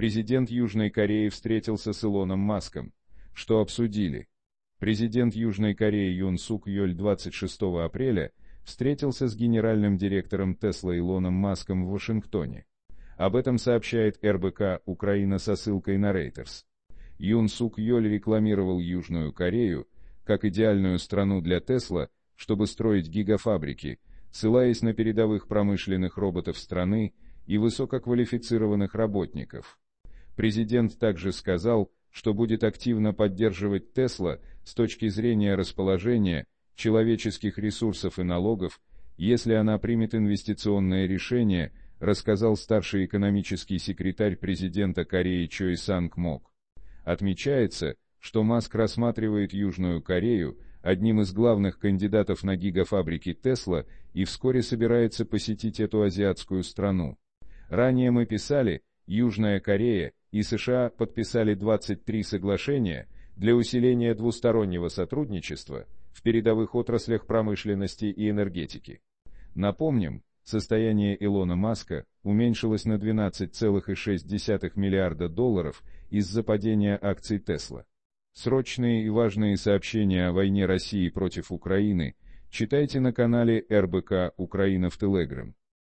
Президент Южной Кореи встретился с Илоном Маском. Что обсудили? Президент Южной Кореи Юн Сук Йоль 26 апреля встретился с генеральным директором Тесла Илоном Маском в Вашингтоне. Об этом сообщает РБК «Украина» со ссылкой на Reuters. Юн Сук Йоль рекламировал Южную Корею как идеальную страну для Тесла, чтобы строить гигафабрики, ссылаясь на передовых промышленных роботов страны и высококвалифицированных работников. Президент также сказал, что будет активно поддерживать Тесла с точки зрения расположения человеческих ресурсов и налогов, если она примет инвестиционное решение, рассказал старший экономический секретарь президента Кореи Чой Санг Мок. Отмечается, что Маск рассматривает Южную Корею одним из главных кандидатов на гигафабрики Тесла и вскоре собирается посетить эту азиатскую страну. Ранее мы писали, Южная Корея и США подписали 23 соглашения для усиления двустороннего сотрудничества в передовых отраслях промышленности и энергетики. Напомним, состояние Илона Маска уменьшилось на 12,6 миллиарда долларов из-за падения акций Тесла. Срочные и важные сообщения о войне России против Украины читайте на канале РБК «Украина в Телеграм».